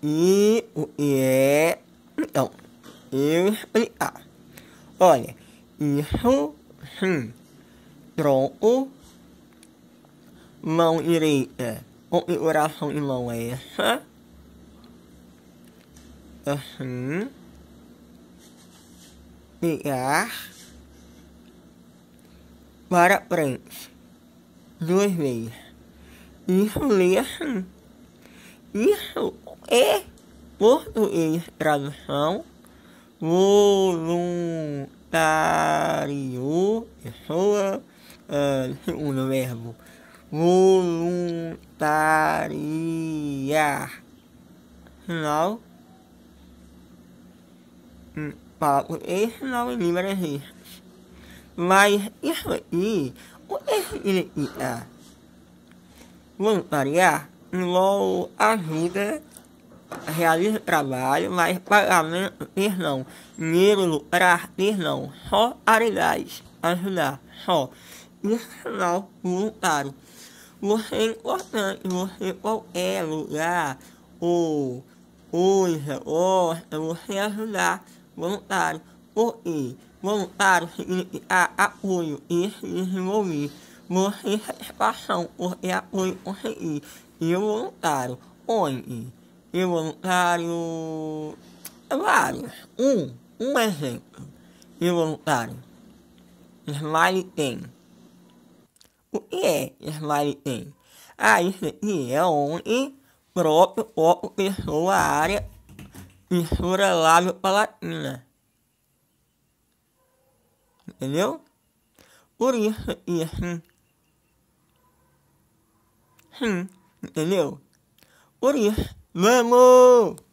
I, o, E, então, eu, ele, A. Olha, isso, hum, tronco, mão direita, configuração de mão é essa. Assim. Ligar. Para frente duas vezes. Isso mesmo. Isso é português tradução voluntário, pessoa, uh, segundo verbo, voluntaria, sinal, para português, sinal em libras. Mas isso aqui o FLIA Voluntariar LOL ajuda, realiza trabalho, mas pagamento ter não. Dinheiro lucrar ter não. Só aregais, ajudar, só. Isso não é voluntário. Você é importante, você é qualquer lugar ou coisa, gosta, você ajudar voluntário. Ok, voluntário significa apoio e desenvolver. Você satisfação porque apoio conseguir. E voluntário, onde? E voluntário. É vários. Um, um exemplo. E voluntário. Smile tem. O que é Smile tem? Ah, isso aqui é onde próprio foco, pessoa, área, mistura lábio palatina. Entendeu? Hm. Hm, entendeu? Vamos!